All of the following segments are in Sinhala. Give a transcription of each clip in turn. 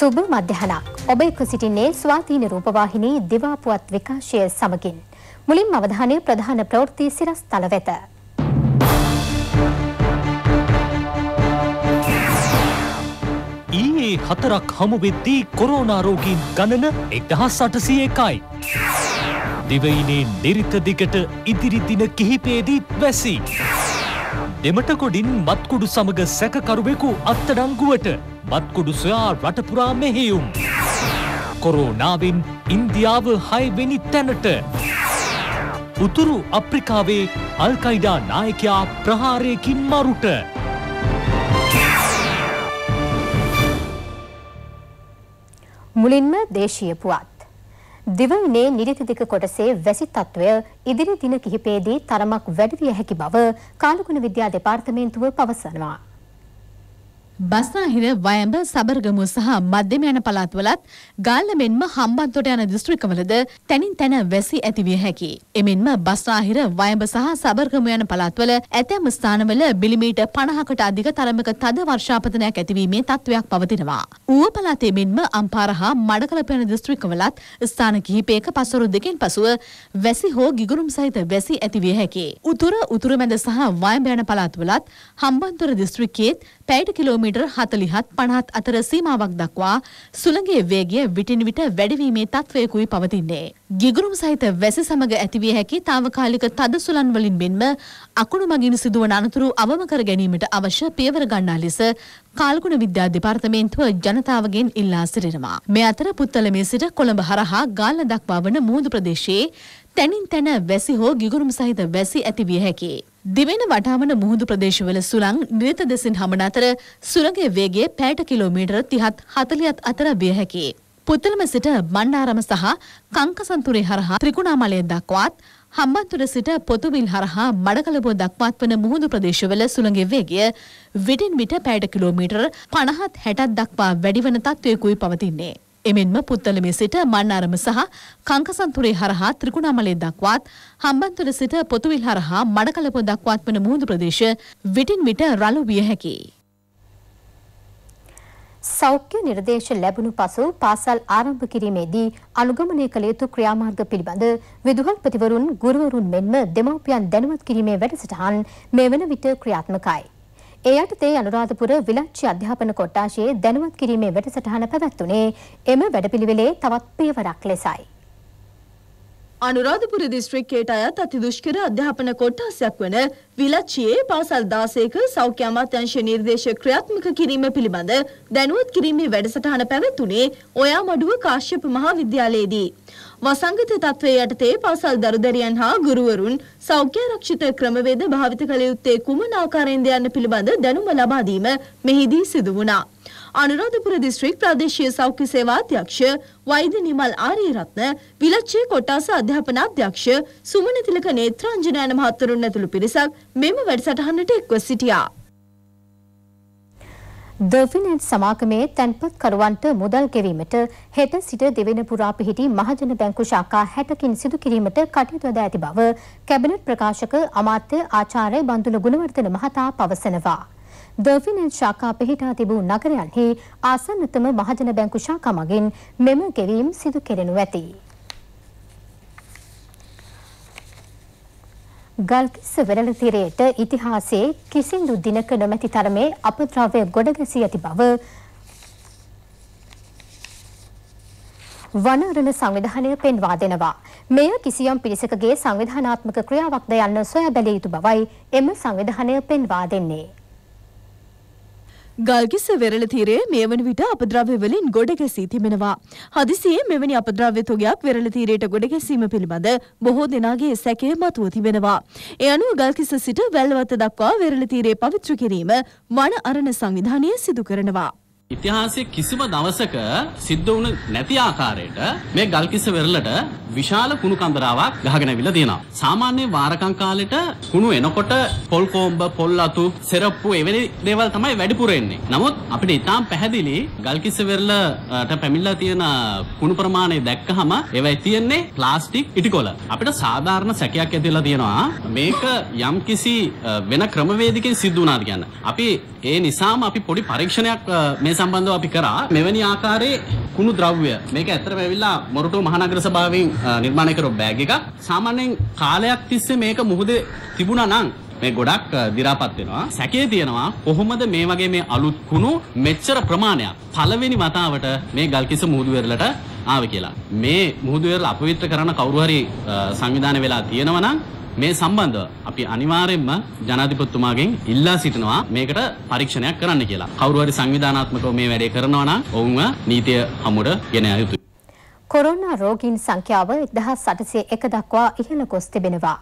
සුබ මධ්‍යහනක් ඔබ එක්ව සිටින්නේ ස්වාධීන රූපවාහිනී දිවාපුවත් විකාශය සමගින්. මුලින්ම අවධානය ප්‍රධාන ප්‍රවෘත්ති සිරස් තල වෙත. ඊයේ හතරක් හමුවෙද්දී කොරෝනාරෝගීන් ගණන එක්දහස් අටසිය එකයි. දිවයිනේ නිරිත දිගට ඉදිරිදින කිහිපේදීත් වැසි. දෙමටකොඩින් මත්කුඩු සමග සැකකරුවෙකු අත්තඩංගුවට බත්කුඩු සොයා රටපුරා මෙහෙයුම්. කොරෝනාවෙන් ඉන්දියාව හයවෙනි තැනට. උතුරු අප්‍රිකාවේ අල්කයිඩා නායකයා ප්‍රහාරයකින් මරුට. මුලින්ම දේශීය පුවත්. දිවයිනේ නිරිතිදික කොටසේ වැසි තත්ත්වය ඉදිරි දින කිහිපයේදී තරමක් වැඩිවිය හැකි බව කාලකුණ විද්‍යා දෙපාර්තමේන්තුව පවසනවා. බස්නාහිර වයඹ සබර්ගමු සහ මධ්‍යම යන පළාත්වලත් ගාල්ල මෙන්ම හම්බන්තොට යන දිස්ත්‍රික්කවලද තැනින් තැන වැසි ඇතිවිය හැකි. එමෙන්ම බස්නාහිර වයඹ සහ සබර්ගමු යන පළාත්වල ඇතැම් ස්ථානවල බිලිමීට 50කට අධික තරමක තද වර්ෂාපතනයක් ඇතිවීමේ තත්ත්වයක් පවතිනවා. ඌව පළාතේ මෙන්ම අම්පාර හා මඩකලප යන දිස්ත්‍රික්කවලත් ස්ථාන කිහිපයක පසුරු දෙකෙන් පසුව වැසි හෝ ගිගුරුම් සහිත වැසි ඇතිවිය හැකි. උතුර උතුරුමැද සහ වයඹ යන පළාත්වලත් හම්බන්තොට දිස්ත්‍රික්කයේත් පැයට කිලෝමීටර් 40ත් 50ත් අතර සීමාවක් දක්වා සුළඟේ වේගය විටින් විට වැඩිවීමේ තත්වයකුයි පවතින්නේ. ගිගුරුම් සහිත වැසි සමග ඇතිවිය හැකි తాවකාලික තද සුළන් වලින් මෙන්ම අකුණු මගින් සිදුවන අනතුරු අවම කර ගැනීමට අවශ්‍ය පියවර ගන්නා ලෙස කාල්ගුණ විද්‍යා දෙපාර්තමේන්තුව ජනතාවගෙන් ඉල්ලා සිටිනවා. මේ අතර පුත්තලමේ සිට කොළඹ හරහා ගාල්ල දක්වා වන මුහුදු ප්‍රදේශයේ තැනින් තැන වැසි හෝ ගිගුරුම් සහිත වැසි ඇතිවිය හැකි. දිවෙන වටාවන මුහුදු ප්‍රදේශවල සුළං නිරත දෙසින් හමන අතර සුළඟේ වේගය පෑට කිලෝමීටර තිහත් හතලියත් අතර විය හැකි. පුත්තලම සිට මන්නාරම සහ කංකසන්තුරේ හරහා ත්‍රිකුණාමලය දක්වාත් හම්බන්තුර සිට පොතුවිල් හරහා මඩකලබෝ දක්වාත් වන මුහුදු ප්‍රදේශවල සුළඟේ වේගය විටින් විට පෑට කිලෝමීටර පණහත් හැටත් දක්වා වැඩිවන තත්ත්වයකුයි පවතින්නේ. එමෙන්ම පුත්තලමේ සිට මන්නාරම සහ කංකසන්තුරේ හරහා ත්‍රිකුණාමලේ දක්වාත් හම්බන්තොට සිට පොතුවිල් හරහා මඩකලපො දක්වාත් වන මුහුදු ප්‍රදේශ විටින් විට රළු විය හැකියි. සෞඛ්‍ය නිර්දේශ ලැබුණු පසු පාසල් ආරම්භ කිරීමේදී අනුගමනය කළ යුතු ක්‍රියාමාර්ග පිළිබඳ විදුහල්පතිවරුන් ගුරුවරුන් මෙන්ම දෙමව්පියන් දැනුවත් කිරීමේ වැඩසටහන් මේ වන විට ක්‍රියාත්මකයි. ඒ යටතේ අනුරාධපුර විලච්ඡි අධ්‍යාපන කොට්ටාශයේ දැනුවත් කිරීමේ වැඩසටහන පැවැත්වුණේ එම වැඩපිළිවෙලේ තවත් පියවරක් ලෙසයි. අනුරාධපුර දිස්ත්‍රික්කයට අයත් අතිදුෂ්කර අධ්‍යාපන කොට්ටාසයක් වන විලච්චියේ පාසල් 16ක සෞඛ්‍ය අමාත්‍යාංශ නිර්දේශ ක්‍රියාත්මක කිරීම පිළිබඳ දැනුවත් කිරීමේ වැඩසටහන පැවැත්ුණේ ඔයාමඩුව කාශ්‍යප මහාවිද්‍යාලයේදී. වසංගත තත්ත්වයේ යටතේ පාසල් දරුදරියන් හා ගුරුවරුන් සෞඛ්‍ය ආරක්ෂිත ක්‍රමවේද භාවිත කළ යුත්තේ කුමන ආකාරයෙන්ද යන්න පිළිබඳ දැනුම ලබා දීම මෙහිදී සිදු වුණා. අනුරාධපුර දිස්ත්‍රික් ප්‍රාදේශීය සෞඛ්‍ය සේවාධ්‍යක්ෂ වෛද්‍ය නිමල් ආරියරත්න, විලච්ඡේ කොට්ටාස අධ්‍යාපනාධ්‍යක්ෂ සුමන තිලක නේත්‍රාංජන යන මහත්වරුන් ඇතුළු පිරිසක් මෙම වැඩසටහනට එක්ව සිටියා. ද ෆිනන්ස් සමාගමේ තැන්පත්කරුවන්ට මුදල් ගෙවීමට හෙට සිට දෙවෙන පුරා පිහිටි මහජන බැංකු ශාඛා 60කින් සිදු කිරීමට කටයුතු ද ඇති බව කැබිනට් ප්‍රකාශක අමාත්‍ය ආචාර්ය බන්දුල ගුණවර්ධන මහතා පවසනවා. ද ෆිනන්ස් ශාඛා පිහිටා තිබූ නගරයන්හි ආසන්නතම මහජන බැංකු ශාඛා මගින් මෙම ගෙවීම් සිදු කෙරෙනු ඇති. ගල්කිස්ස වෙරළ තිරයට ඉතිහාසයේ කිසිදු දිනක නොමැති තරමේ අපද්‍රව්‍ය ගොඩ ගැසී ඇති බව වනාරණ සංවිධානය පෙන්වා දෙනවා. මෙය කිසියම් පිරිසකගේ සංවිධානාත්මක ක්‍රියාවක්ද යන්න සොයා බැලිය යුතු බවයි එම සංවිධානය පෙන්වා දෙන්නේ. ගල්කිස වෙරළ තීරය මේ වන විට අපද්‍රව්‍ය වලින් ගොඩ ගැසී තිබෙනවා. හදිසියේ මෙවැනි අපද්‍රව්‍ය තොගයක් වෙරළ තීරයට ගොඩ ගැසීම පිළිබඳ බොහෝ දෙනාගේ සැකය මතුව තිබෙනවා. ඒ අනුව ගල්කිස සිට වැල්වත්ත දක්වා වෙරළ තීරය පවිත්‍ර කිරීම වන අරණ සංවිධානය සිදු කරනවා. ඉතිහාසයේ කිසිම දවසක සිද්ධ වුණ නැති ආකාරයට මේ ගල්කිස්ස වෙරළට විශාල කුණු කන්දරාවක් ගහගෙන අවිලා තියෙනවා. සාමාන්‍ය වාරකම් කාලෙට කුණු එනකොට පොල් කොම්බ, පොල් අතු, සෙරප්පු එවැනි දේවල් තමයි වැඩිපුර එන්නේ. නමුත් අපිට ඉතාම පැහැදිලි ගල්කිස්ස වෙරළට පැමිණලා තියෙන කුණු ප්‍රමාණය දැක්කහම ඒවයි තියෙන්නේ ප්ලාස්ටික් ඉටිකොල. අපිට සාධාරණ සැකයක් ඇතිලා තියෙනවා. මේක යම්කිසි වෙන ක්‍රමවේදකින් සිද්ධ වුණාද කියන්නේ. අපි ඒ නිසාම අපි පොඩි පරීක්ෂණයක් මේ සම්බන්ධව අපි කරා මෙවැනි ආකාරයේ කුණු ද්‍රව්‍ය මේක ඇත්තටම ඇවිල්ලා මොරටුව මහනගර සභාවෙන් නිර්මාණය කරපු බෑග් එකක් සාමාන්‍යයෙන් කාලයක් තිස්සේ මේක මුහුදේ තිබුණා නම් මේ ගොඩක් දිරාපත් වෙනවා සැකේ තියෙනවා කොහොමද මේ වගේ මේ අලුත් කුණු මෙච්චර ප්‍රමාණයක් පළවෙනි වතාවට මේ ගල්කිස මුහුදු වෙරළට ආවේ කියලා මේ මුහුදු වෙරළ අපවිත්‍ර කරන කවුරු හරි සංවිධානය වෙලා තියෙනවා නම් මේ සම්බන්ධව අපි අනිවාර්යයෙන්ම ජනාධිපතිතුමාගෙන් ඉල්ලා සිටිනවා මේකට පරීක්ෂණයක් කරන්න කියලා. කවුරු හරි සංවිධානාත්මකව මේ වැඩේ කරනවා නම් ඔවුන්ව නීතිය හමුවට ගෙන යුතුයි. කොරෝනා රෝගීන් සංඛ්‍යාව 1801 දක්වා ඉහළ ගොස් තිබෙනවා.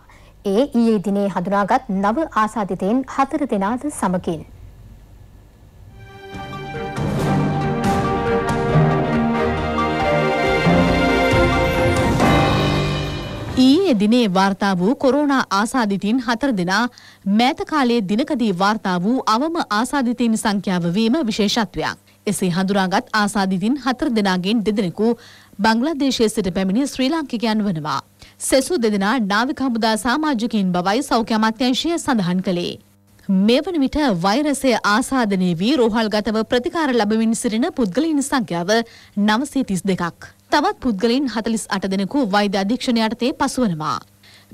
ඒ ඊයේ දිනේ හඳුනාගත් නව ආසාදිතයින් හතර දෙනාද සමගින් ඊයේ දිනේ වාර්තා වූ කොරෝනා ආසාදිතින් හතර දෙනා මෑත කාලයේ දිනකදී වාර්තා වූ අවම ආසාදිතින් සංඛ්‍යාව වීම විශේෂත්වයක්. එසේ හඳුනාගත් ආසාදිතින් හතර දෙනාගෙන් දෙදෙනෙකු බංග්ලාදේශයේ සිට පැමිණි ශ්‍රී ලාංකිකයන් වනවා. සෙසු දෙදෙනා නාවික හමුදා සමාජිකයින් බවයි සෞඛ්‍ය අමාත්‍යාංශය සඳහන් කළේ. මේ වන විට වෛරසය ආසාදනය වී රෝහල්ගතව ප්‍රතිකාර ලැබමින් සිටින පුද්ගලයින් සංඛ්‍යාව 932ක්. තවත් පුද්ගලින් හතලිස් අට දෙනෙකු වෛද්‍ය අධීක්ෂණ යටතේ පසුවනවා.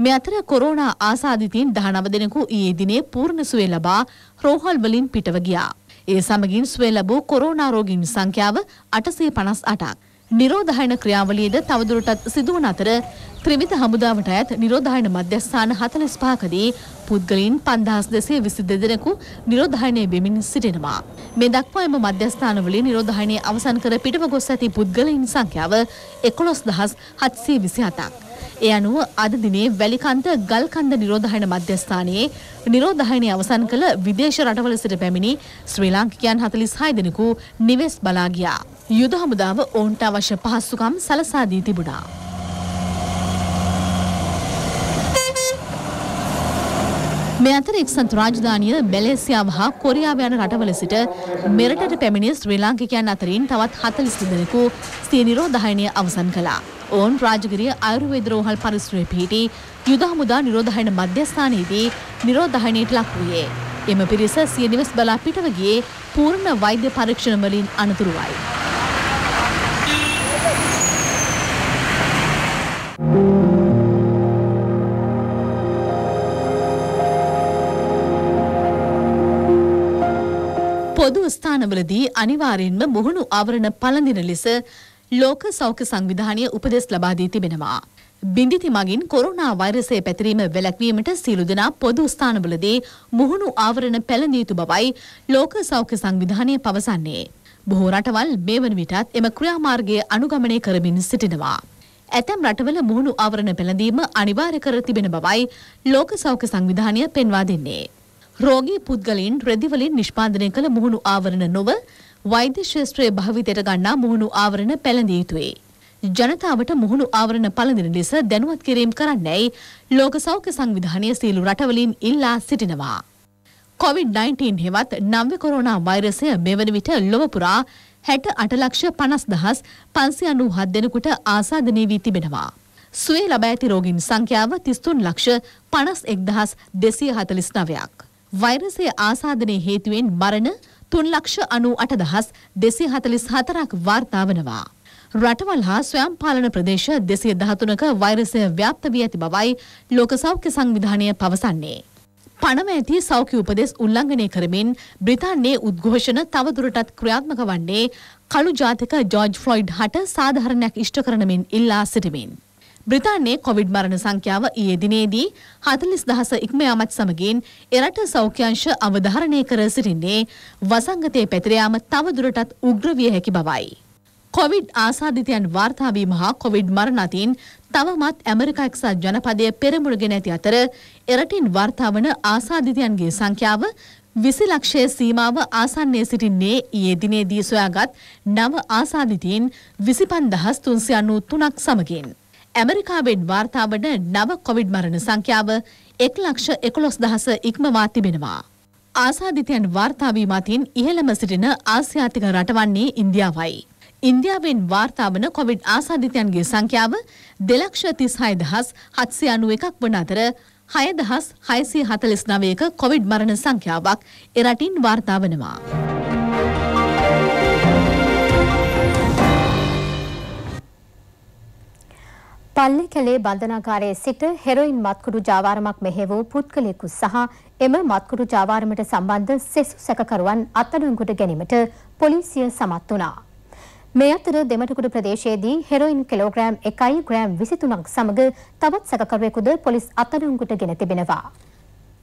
මෙ අතර කොරෝනා ආසාධිතීන් දහනව දෙනෙකු ඒ දිනේ පූර්ණ සුවේ ලබා රෝහල් වලින් පිටව ගියා. ඒ සමගින් සුවේ ලැබූ කොරෝනා රෝගීන් සංඛ්‍යාව 858ක්. නිරෝධායන ක්‍රියාවලියද තවදුරටත් සිදුවන අතර ත්‍රිවිධ හමුදාවට ඇත් නිරෝධායන මධ්‍යස්ථාන 45කදී පුද්ගලයන් 5222 දෙනෙකු නිරෝධායනයේ වෙමින් සිටිනවා. මේ දක්වා එම මධ්‍යස්ථානවලින් නිරෝධායනයේ අවසන් කර පිටව ගොස් ඇති පුද්ගලයන් සංඛ්‍යාව 11727ක්. ඒ අනුව අද දිනේ වැලිකන්ද ගල්කන්ද නිරෝධායන මධ්‍යස්ථානයේ නිරෝධායනය අවසන් කළ විදේශ රටවල සිට පැමිණි ශ්‍රී ලාංකිකයන් 46 දෙනෙකු නිවෙස් බලා ගියා. යුද හමුදාව ඔවුන්ට අවශ්‍ය පහසුකම් සලසා දී තිබුණා. මේ අතර එක්සත් රාජධානිය මැලේසියාව හා කොරියාව යන රටවල සිට මෙරටට පැමිණි ශ්‍රී ලාංකිකයන් අතරින් තවත් 40 දෙනෙකු සිය නිරෝධායනය අවසන් කළා. ඔවුන් රාජගිරිය අයුර්වේද රෝහල් පරිසරයේ පිහිටි යුද හමුදා නිරෝධායන මධ්‍යස්ථානයේදී නිරෝධායනයට ලක් වූයේ. එම පිරිස සිය නිවෙස් බලා පිටව ගියේ පූර්ණ වෛද්‍ය පරීක්ෂණ වලින් අනතුරුවයි. පොදු ස්ථානවලදී අනිවාර්යෙන්ම මුහුණු ආවරණ පළඳින ලෙස ලෝක සෞඛ්‍ය සංවිධානය උපදෙස් ලබා දී තිබෙනවා. බිඳිති මගින් කොරුණා වෛරසය පැතිරීම වැළැක්වීමට සියලු දෙනා පොදු ස්ථානවලදී මුහුණු ආවරණ පැළඳිය යුතු බවයි ලෝක සෞඛ්‍ය සංවිධානය පවසන්නේ. බොහෝ රටවල් මේ වන විටත් එම ක්‍රියාමාර්ගය අනුගමනය කරමින් සිටිනවා. ඇතැම් රටවල මුහුණු ආවරණ පැළඳීම අනිවාර්ය කර තිබෙන බවයි ලෝක සෞඛ්‍ය සංවිධානය පෙන්වා දෙන්නේ. රෝගී පුද්ගලයන් රෙදිවලින් නිෂ්පාදනය කළ මුහුණු ආවරණ නොව වෛද්‍ය ශාස්ත්‍රයේ භාවිතයට ගන්නා මුහුණු ආවරණ පැළඳිය යුතුය. ජනතාවට මුහුණු ආවරණ පළඳින ලෙස දැනුවත් කිරීම කරන්නයි ලෝක සෞඛ්‍ය සංවිධානය සියලු රටවලින් ඉල්ලා සිටිනවා. COVID-19 හෙවත් නව්‍ය කොරෝනා වෛරසය මෙවන විට ලොව පුරා 68 ලක්ෂ 50597 දෙනෙකුට ආසාදනය වී තිබෙනවා. සුවේ ලබා ඇති රෝගීන් සංඛ්‍යාව 33 ලක්ෂ 51249ක්. වෛරසය ආසාධනය හේතුවෙන් මරණ තුන් ලක්ෂ අනු අටදහස් දෙසි හතලිස් හතරක් වාර්තාාවනවා. රටවල් හා ස්වයම් පාලන ප්‍රදේශ දෙසිය දහතුනක වෛරසය ව්‍යාප්ත වී ඇති බවයි ලෝක සෞඛ්‍ය සංවිධානය පවසන්නේ. පණව ඇති සෞඛ්‍ය උපදෙස් උල්ලංඝනය කරමින් බ්‍රිතාන්‍යයේ උද්ඝෝෂණ තවදුරටත් ක්‍රියාත්මක වන්නේ කළු ජාතික ජෝර්ජ් ෆ්ලොයිඩ් හට සාධාරණයක් ඉෂ්ට කරනමින් ඉල්ලා සිටිමින්. බ්‍රිතාන්‍යයේ කොවිඩ් මරණ සංඛ්‍යාව ඊයේ දිනේදී 40000 ඉක්ම යාමත් සමගින් එරට සෞඛ්‍යාංශ අවධාරණය කර සිටින්නේ වසංගතයේ පැතිර යාම තවදුරටත් උග්‍ර විය හැකි බවයි. කොවිඩ් ආසාදිතයන් වාර්තා වීම හා කොවිඩ් මරණ අතින් තවමත් ඇමරිකා එක්සත් ජනපදයේ පෙරමුණගෙන ඇති අතර එරටින් වාර්තා වන ආසාදිතයන්ගේ සංඛ්‍යාව 20 ලක්ෂයේ සීමාව ආසන්නයේ සිටින්නේ ඊයේ දිනේදී සොයාගත් නව ආසාදිතයින් 25393ක් සමගින්. ඇමරිකාවෙන් වාර්තාාවන නව කොවිඩ් මරණ සංඛ්‍යාව එක් ලක්ෂ එකොළොස් දහස ඉක්මවා තිබෙනවා. ආසාධිතයන් වාර්තාාවී මතින් ඉහළම සිටින ආසියාතික රටවන්නේ ඉන්දියාවයි. ඉන්දියාවෙන් වාර්තාාවන කොවිඩ් ආසාධිතයන්ගේ සංඛ්‍යාව දෙලක්ෂ තිස් හයදහස් හත්සි අනුව එකක් වන අතර හයදහස් හයිසි හතලිස් නවයක කොවිඩ් මරණ සංඛ්‍යාවක් එරටින් වාර්තාාවනවා. පල්ලිකලේ බන්ධනාකාරයේ සිට හෙරොයින් මත්කුඩු ජාවාරමක් මෙහෙවූ පුද්ගලයෙකු සහ එම මත්කුඩු ජාවාරමට සම්බන්ධ සෙසු සැකකරුවන් අත්අඩංගුවට ගැනීමට පොලිසිය සමත් වුණා. මේ අතර දෙමටකුඩු ප්‍රදේශයේදී හෙරොයින් කිලෝග්‍රෑම් 1 ග්‍රෑම් 23ක් සමග තවත් සැකකරුවෙකුද පොලිස් අත්අඩංගුවට ගෙන තිබෙනවා.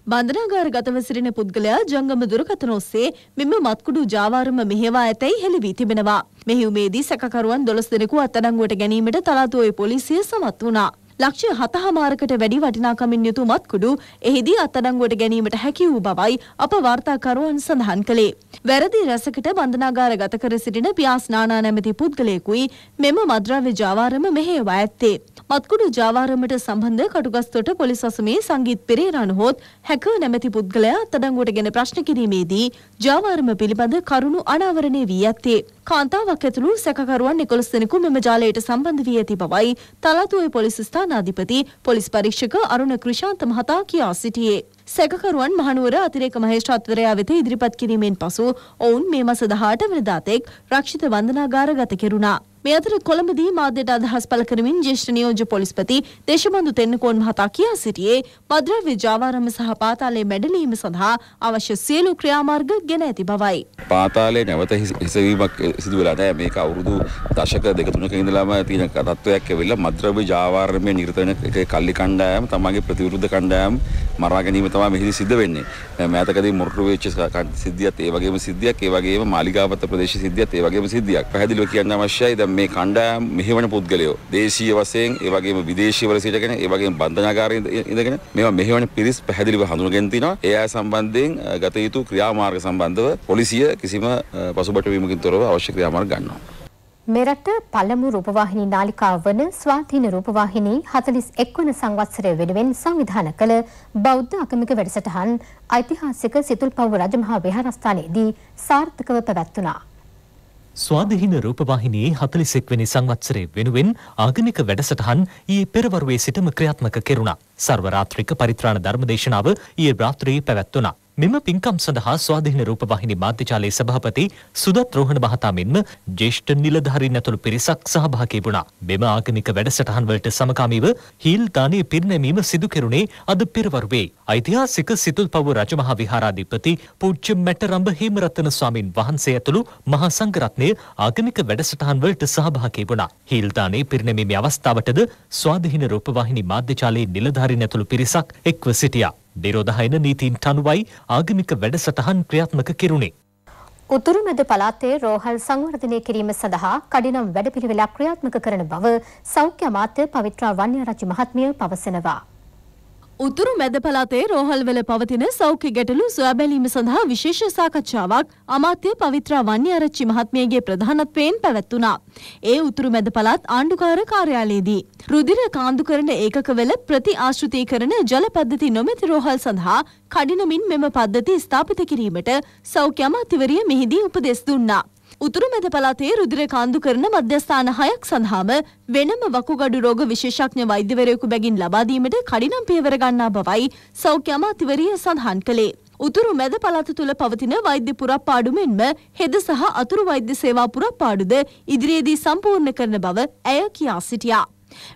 බන්ධනාගාරගතව සිටින පුද්ගලයා ජංගම දුරකථන ඔස්සේ මෙම මත්කුඩු ජාවාරම මෙහෙවා ඇතැයි හෙළවී තිබෙනවා. මෙහිුමේදී සැකකරුවන් 12 දෙනෙකු අත්අඩංගුවට ගැනීමට තලාතෝයේ පොලිසිය සමත් වුණා. ලක්ෂ හතහමාරකට වැඩි වටිනාකමින් යුතු මත්කුඩු එහිදී අත්අඩංගුවට ගැනීමට හැකි වූ බවයි අප වාර්තාකරුවන් සඳහන් කළේ. වැරදි රැසකට බන්ධනාගාර ගත කර සිටින පියාස් නානා නැමැති පුද්ගලයෙකුයි මෙම මද්‍රව්‍ය ජාවාරම මෙහෙයවා ඇත්තේ. මත්කුඩු ජාවාරමට සම්බන්ධ කටුගස්තොට පොලිස් අසමේ සංගීත් පෙරේරාන හොත් හැක නැමැති පුද්ගලයා අත්අඩංගුවට ගෙන ප්‍රශ්න කිරීමේදී ජාවාරම පිළිබඳ කරුණු අනාවරණය වී ඇත්තේ. කාන්තාවක් ඇතුළු සැකකරුවන් එකොළොස් දෙනෙකු මෙම ජාලයට සම්බන්ධ වී ඇති බවයි තලාතුවේ පොලිස් ස්ථානාධිපති පොලිස් පරීක්ෂක අරුණ ක්‍රිෂාන්ත මහතා කියා සිටියේ. සැකකරුවන් මහනුවර අතිරේක මහේෂ්ත්‍රාත්වරයා වෙත ඉදිරිපත් කිරීමෙන් පසු ඔවුන් මේ මස 18 වෙනිදාතෙක් රක්ෂිත වන්දනාගාර ගත කෙරුණා. මේ අතර කොළඹදී මාධ්‍යයට අදහස් පළ කරමින් ජ්‍යෙෂ්ඨ නියෝජ්‍ය පොලිස්පති දේශබන්දු තෙන්නකෝන් මහතා කියා සිටියේ මද්‍රව්‍ය ජාවාරම සහ පාතාලේ මැඩලීම සඳහා අවශ්‍ය සියලු ක්‍රියාමාර්ග ගෙන ඇති බවයි. පාතාලේ නැවත හිසවීමක් සිදු වෙලා නැහැ. මේක අවුරුදු දශක දෙක තුනක ඉඳලාම තියෙන තත්ත්වයක් ඇවිල්ලා මද්‍රව්‍ය ජාවාරමේ නිරත වෙන කල්ලි කණ්ඩායම් තමගේ ප්‍රතිවිරුද්ධ කණ්ඩායම් මරා ගැනීම තමයි මෙහිදී සිද්ධ වෙන්නේ. මෑතකදී මුරුටු වෙච්ච සිද්ධියත් ඒ වගේම සිද්ධියක් ඒ වගේම මාලිගාවත ප්‍රදේශ සිද්ධියත් ඒ වගේම සිද්ධියක්. පැහැදිලිව කියන්න අවශ්‍යයි මේ කණ්ඩායම් මෙහෙවන පුද්ගලයෝ දේශීය වශයෙන් ඒ වගේම විදේශීයවල සිටගෙන ඒ වගේම බන්ධනාගාරයේ ඉඳගෙන මේවා මෙහෙවන පිරිස් පැහැදිලිව හඳුනගෙන තිනවා. ඒ අය සම්බන්ධයෙන් ගත යුතු ක්‍රියාමාර්ග සම්බන්ධව පොලිසිය කිසිම පසුබටවීමකින් තොරව අවශ්‍ය ක්‍රියාමාර්ග ගන්නවා. මෙරට පළමු රූපවාහිනී නාලිකාව වන ස්වාධීන රූපවාහිනී 41 වන සංවත්සරය වෙනුවෙන් සංවිධාන කළ බෞද්ධ අකමික වැඩසටහන් ඓතිහාසික සිතුල්පව් රජමහා විහාරස්ථානයේදී සාර්ථකව පැවැත්වුණා. ස්වාධහින රූපවාහිනයේ හතලිසෙක් වෙනි සංවත්සරය වෙනුවෙන් ආගමික වැඩසටහන් ඊ පෙරවරුවේ සිටම ක්‍රියාත්මක කෙරුණා. සර්වරාත්‍රික පරිත්‍රාණ ධර්මදේශනාව ඊ බ්‍රාත්‍රී පැවැත්වනා. මෙම පින්කම් සඳහා ස්වාධීන රූප වාහිනී මාධ්‍යජාලයේ සභාපති සුදත් රෝහණ මහතා මෙන්ම ජ්‍යෙෂ්ඨ නිලධාරීන් ඇතුළු පිරිසක් සහභාගී වුණා. මෙම ආගමික වැඩසටහන් වලට සමකාමීව හීල් දානයේ පිරිනැමීම සිදු කෙරුණේ අද පෙරවරුවේ. ඓතිහාසික සිතුල්පව රජමහා විහාරාධිපති පූජ්‍ය මැටරඹ හේමරත්න ස්වාමින් වහන්සේ ඇතුළු මහා සංඝරත්නය ආගමික වැඩසටහන් වලට සහභාගී වුණා. හීල් දානයේ පිරිනැමීමේ අවස්ථාවටද ස්වාධීන රූප වාහිනී මාධ්‍යජාලයේ නිලධාරීන් ඇතුළු පිරිසක් එක්ව සිටියා. නිරෝධහයන නීතිීන්ට අනුවයි ආගමික වැඩසටහන් ක්‍රියාත්මක කෙරුණේ. උතුරු මැද පළාතේ රෝහල් සංවර්ධනය කිරීම සඳහා කඩිනම් වැඩපිළිවෙලක් ක්‍රියාත්මක කරන බව සෞඛ්‍ය අමාත්‍ය පවිත්‍රා වන්‍ය රජ මහත්මිය පවසනවා. උතුරු මැද පළාතේ රෝහල්වල පවතින සෞඛ්‍ය ගැටලු සොයාබැලීම සඳහා විශේෂ සාකච්ඡාවක් අමාත්‍ය පවිත්‍රා වන්‍යාරච්චි මහත්මියගේ ප්‍රධානත්වයෙන් පැවැත්වුණා. ඒ උතුරු මැද පළාත් ආණ්ඩුකාර කාර්යාලයේදී රුධිර කාන්දුකරණ ඒකකවල ප්‍රති ආශ්‍රිතීකරණ ජල පද්ධති නොමැති රෝහල් සඳහා කඩිනමින් මෙම පද්ධති ස්ථාපිත කිරීමට සෞඛ්‍ය අමාත්‍යවරිය මෙහිදී උපදෙස් දුන්නා. උතුරු මැද පළාතේ රුධිර කාන්දු කරන මධ්‍යස්ථාන හයක් සඳහාම වෙනම වකුගඩු රෝග විශේෂඥ වෛද්‍යවරයෙකු බැගින් ලබා දීමට කඩිනම් පියවර ගන්නා බවයි සෞඛ්‍ය අමාත්‍යවරිය සඳහන් කළේ. උතුරු මැද පළාත තුළ පවතින වෛද්‍ය පුරප්පාඩු මෙන්ම හෙද සහ අතුරු වෛද්‍ය සේවා පුරප්පාඩුද ඉදිරියේදී සම්පූර්ණ කරන බව ඇය කියා සිටියා.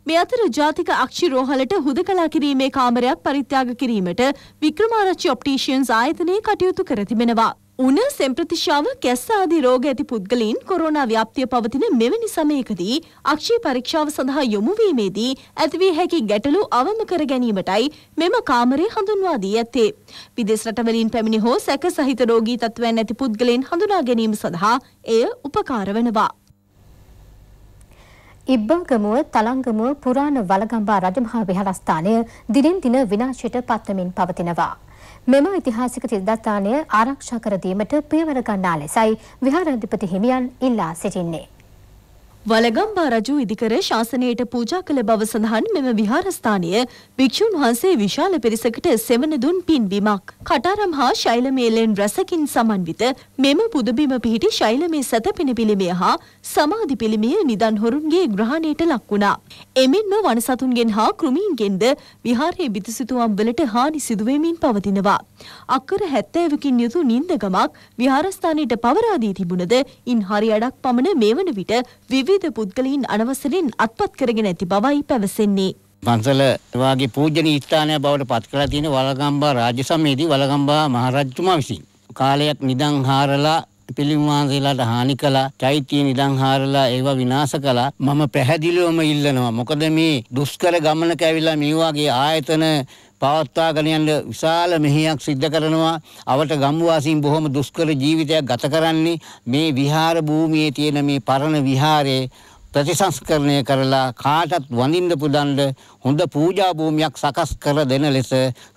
මේ අතර ජාතික අක්ෂි රෝහලට හුදකලා කිරීමේ කාමරයක් පරිත්‍යාග කිරීමට වික්‍රමාරච්චි ඔප්ටිෂියන්ස් ආයතනයේ කටයුතු කර තිබෙනවා. උන සෙම්ප්‍රතිශාව කැස්ස ආදී රෝග ඇති පුද්ගලයින් කොරෝනා ව්‍යාප්තිය පවතින මෙවැනි සමයකදී අක්ෂය පරීක්ෂාව සඳහා යොමු වීමේදී ඇතිවිය හැකි ගැටලු අවම කර ගැනීමටයි මෙම කාමරය හඳුන්වා දී ඇත්තේ. විදේශ රටවලින් පැමිණි හෝ සැක සහිත රෝගී තත්ත්වයන් ඇති පුද්ගලයන් හඳුනා ගැනීම සඳහා එය උපකාර වෙනවා. ඉබ්බාගමුව තලංගමුව පුරාණ වලගම්බා රජමහා විහාරස්ථානය දිනෙන් දින විනාශයට පත්වමින් පවතිනවා. මෙම ඓතිහාසික තිරදත්තානය ආරක්ෂා කර දීමට පියවර ගන්නා ලෙසයි විහාරාධිපති හිමියන් ඉල්ලා සිටින්නේ. වලගම්බා රජු ඉදිකර ශාසනයට පූජා කළ බව සඳහන් මෙම විහාරස්ථානය භික්ෂුන් වහන්සේ විශාල පිරිසකට සෙවන දුන් පින්බිමක්. කටාරම් හා ශෛලමේලෙන් රැසකින් සමන්විත මෙම පුදබිම පිහිටි ශෛලමේ සැතපෙන පිළිමය හා සමාධි පිළිමය නිදන් හොරුන්ගේ ග්‍රහණයට ලක් වුණා. එමෙන්ම වනසතුන්ගෙන් හා කෘමීන්ගෙන්ද විහාරයේ බිතුසිතුවම් වලට හානි සිදුවෙමින් පවතිනවා. අක්කර 70කින් යුතු නින්දගමක් විහාරස්ථානයට පවරා දී තිබුණද ඉන් හරියඩක් පමණ මේ වන විට විවිධ විවිධ පුද්ගලයින් අනවසරින් අත්පත් කරගෙන ඇති බවයි පැවසෙන්නේ. පන්සල වාගේ පූජනීය ස්ථානය බවට පත් කරලා තියෙන වලගම්බා රාජ්‍ය සමයේදී වලගම්බා මහරජතුමා විසින් කාලයක් නිදන් හාරලා පිළිමවහන්සේලාට හානි කළා චෛත්‍ය නිදන් හාරලා ඒවා විනාශ කළා මම පැහැදිලිවම ඉල්ලනවා මොකද මේ දුෂ්කර ගමනක ඇවිල්ලා මේ ආයතන පවත්වාගෙන යන්න විශාල මෙහෙයක් සිද්ධ කරනවා. අවට ගම්වාසීන් බොහොම දුෂ්කර ජීවිතයක් ගත කරන්නේ මේ විහාර භූමියේ තියෙන මේ පරණ විහාරයේ ප්‍රතිසංස්කරණය කරලා කාටත් වඳින්න පුදන්න හොඳ පූජා භූමියක් සකස් කර දෙන ලෙස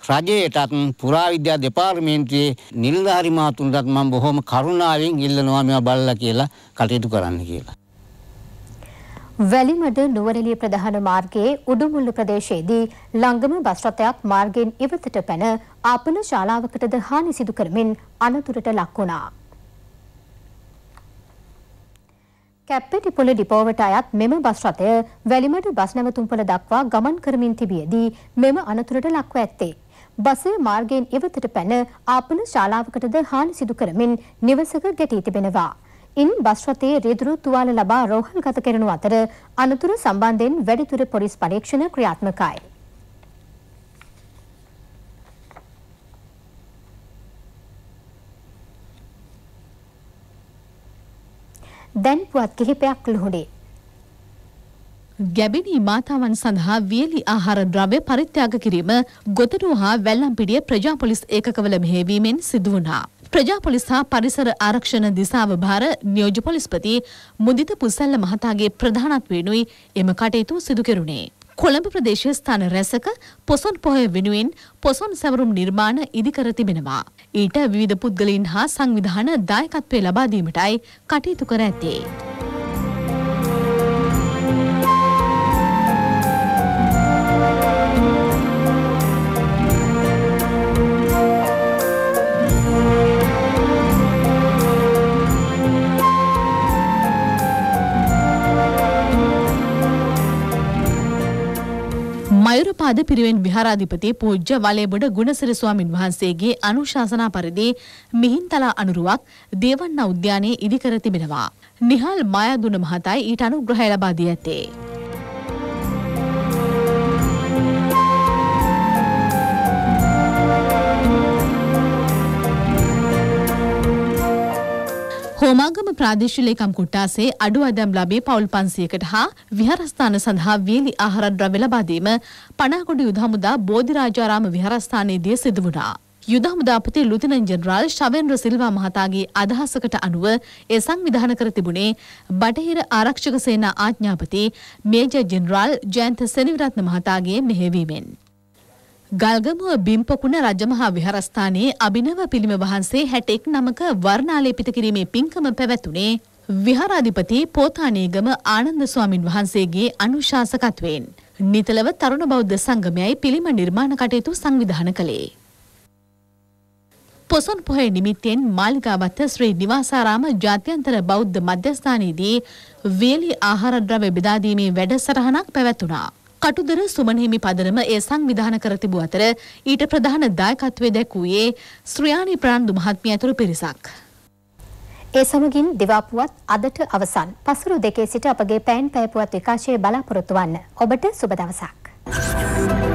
රජයටත් පුරාවිද්‍යා දෙපාර්තමේන්තුවේ නිලධාරි මහතුන්ටත් මම බොහොම කරුණාවෙන් ඉල්ලනවා මේවා බලලා කියලා කටයුතු කරන්න කියලා. වැලිමඩ නුවරඑළිය ප්‍රධාන මාර්ගයේ උඩුමුල්ල ප්‍රදේශයේදී ලංගම බස් රථයක් මාර්ගයෙන් ඉවතට පැන ආපන ශාලාවකටද හානි සිදු කරමින් අනතුරට ලක් වුණා. කැප්පෙටිපොළ ඩිපෝවට අයත් මෙම බස් රථය වැලිමඩ බස් නැවතුම්පොළ දක්වා ගමන් කරමින් තිබියදී මෙම අනතුරට ලක්ව ඇත්තේ. බසය මාර්ගයෙන් ඉවතට පැන ආපන ශාලාවකටද හානි සිදු කරමින් නිවසක ගැටී තිබෙනවා. ඉන් බස් රථයේ රිදුරු තුවාල ලබා රෝහල්ගත කරනු අතර අනතුරු සම්බන්ධයෙන් වැඩිදුර පොලිස් පරීක්ෂණ ක්‍රියාත්මකයි. දැන් පුවත් කිහිපයක් ලුහුණේ. ගැබිනී මාතාවන් සඳහා වියලි ආහාර ද්‍රව්‍ය පරිත්‍යාග කිරීම ගොතරුව හා වැල්ලම්පිඩිය ප්‍රජාපොලිස් ඒකකවල මෙහෙවීමෙන් සිදුවනා. ප්‍රජාපොලිස් හා පරිසර ආරක්ෂණ දිසාව භාර නියෝජ්‍ය පොලිස්පති මුදිත පුසල්ල මහතාගේ ප්‍රධානත්වයෙනුයි එම කටයුතු සිදු කෙරුණේ. කොළඹ ප්‍රදේශයේ ස්ථාන රැසක පොසොන් පොහොය වෙනුවෙන් පොසොන් සැවරුම් නිර්මාණ ඉදිකර තිබෙනවා. ඊට විවිධ පුද්ගලයන් හා සංවිධාන දායකත්වය ලබා දීමටයි කටයුතු කර ඇත්තේ. අයුරපාද පිරිවෙන් විහාරාධිපති පූජ්‍ය වලේබඩ ගුණසිරි ස්වාමින් වහන්සේගේ අනුශාසනා පරිදි මිහින්තලා අනුරුවක් දේවන්න උද්‍යානයේ ඉදිකර තිබෙනවා. නිහල් මායදුන මහතායි ඊට අනුග්‍රහය ලබා දී ඇත්තේ. හෝමාගම ප්‍රාදේශීය ලේකම් කොට්ටාසේ අඩු අදම් ලාභයේ පවුල් 500කට හා විහාරස්ථාන සඳහා වීලි ආහාරද්‍රව්‍ය ලබා දීම පණකොඩ යුද හමුදා බෝධිරාජාරාම විහාරස්ථානයේදී සිදු වුණා. යුද හමුදාපති ලුතිනන් ජෙනරාල් ෂවෙන්ද්‍ර සිල්වා මහතාගේ අදහසකට අනුව ඒ සංවිධාන කර තිබුණේ බටහිර ආරක්ෂක සේනා ආඥාපති මේජර් ජෙනරාල් ජයන්ත සෙනවිරත්න මහතාගේ මෙහෙවීමෙන්. ගල්ගමුව බිම්පකුණ රජමහා විහාරස්ථානයේ අභිනව පිළිම වහන්සේ 61 නමක වර්ණාලේපිත කිරීමේ පින්කම පැවැතුනේ විහාරාධිපති පෝතානේගම ආනන්ද ස්වාමින් වහන්සේගේ අනුශාසකත්වයෙන් නිතලව තරුණ බෞද්ධ සංගමයයි පිළිම නිර්මාණ කටයුතු සංවිධානය කළේ පොසොන් පොහේ නිමිත්තෙන් මාලිකාවත්ත ශ්‍රී නිවාසාරාම ජාත්‍යන්තර බෞද්ධ මධ්‍යස්ථානයේදී වේලි ආහාර ද්‍රව්‍ය බෙදා දීමේ වැඩසටහනක් පැවැතුණා. කටුදර සුමනහිමි පදනම එය සංවිධාන කර තිබූ අතර ඊට ප්‍රධාන දායකත්වය දැක්වූයේ ශ්‍රියානි ප්‍රාන්දු මහත්මිය ඇතුළු පිරිසක්. ඒ සමගින් දිවාපුවත් අදට අවසන් පසුරු දෙකේ සිට අපගේ පැන් පැයපුවත් විකාශයේ බලාපොරොත්තු වන්න ඔබට සුබ දවසක්. Thank you.